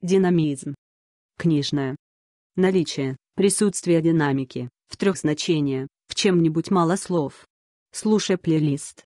Динамизм. Книжное. Наличие, присутствие динамики, в трех значения, в чем-нибудь мало слов. Слушай плейлист.